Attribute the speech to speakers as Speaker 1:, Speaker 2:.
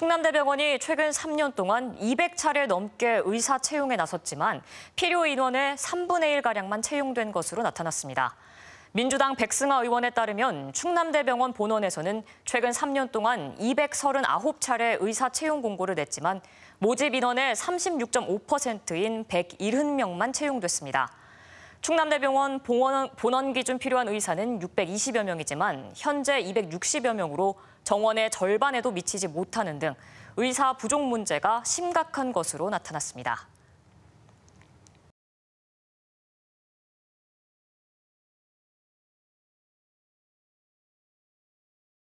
Speaker 1: 충남대병원이 최근 3년 동안 200차례 넘게 의사 채용에 나섰지만 필요 인원의 3분의 1가량만 채용된 것으로 나타났습니다. 민주당 백승아 의원에 따르면 충남대병원 본원에서는 최근 3년 동안 239차례 의사 채용 공고를 냈지만 모집 인원의 36.5%인 170명만 채용됐습니다. 충남대병원 봉원, 본원 기준 필요한 의사는 620여 명이지만 현재 260여 명으로 정원의 절반에도 미치지 못하는 등 의사 부족 문제가 심각한 것으로 나타났습니다.